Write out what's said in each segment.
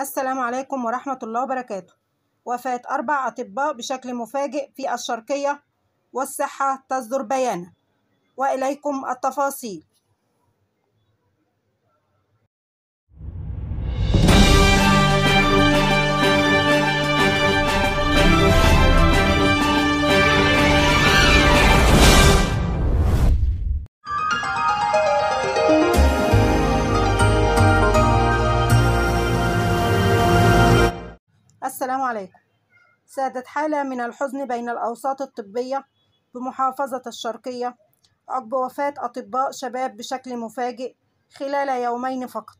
السلام عليكم ورحمة الله وبركاته وفاة أربع أطباء بشكل مفاجئ في الشرقية والصحة تصدر بيانا وإليكم التفاصيل السلام عليكم سادت حالة من الحزن بين الأوساط الطبية بمحافظة الشرقية عقب وفاة أطباء شباب بشكل مفاجئ خلال يومين فقط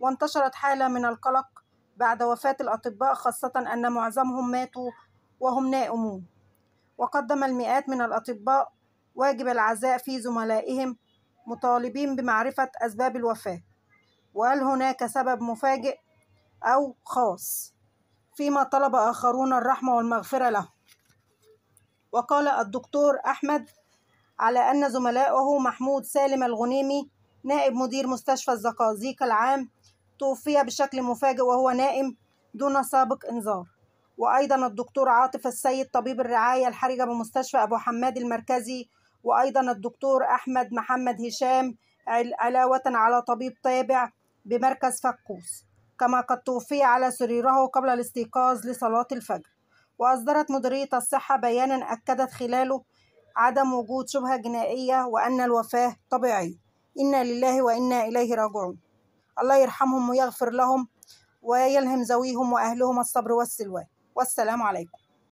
وانتشرت حالة من القلق بعد وفاة الأطباء خاصة أن معظمهم ماتوا وهم نائمون وقدم المئات من الأطباء واجب العزاء في زملائهم مطالبين بمعرفة أسباب الوفاة وهل هناك سبب مفاجئ أو خاص فيما طلب آخرون الرحمة والمغفرة له وقال الدكتور أحمد على أن زملائه محمود سالم الغنيمي نائب مدير مستشفى الزقازيق العام توفي بشكل مفاجئ وهو نائم دون سابق إنذار وأيضا الدكتور عاطف السيد طبيب الرعاية الحرجة بمستشفى أبو حماد المركزي وأيضا الدكتور أحمد محمد هشام علاوة على طبيب تابع بمركز فقوس كما قد توفي على سريره قبل الاستيقاظ لصلاة الفجر وأصدرت مديرية الصحة بيانا أكدت خلاله عدم وجود شبهة جنائية وأن الوفاة طبيعية إنا لله وإنا إليه راجعون الله يرحمهم ويغفر لهم ويلهم ذويهم وأهلهم الصبر والسلوان والسلام عليكم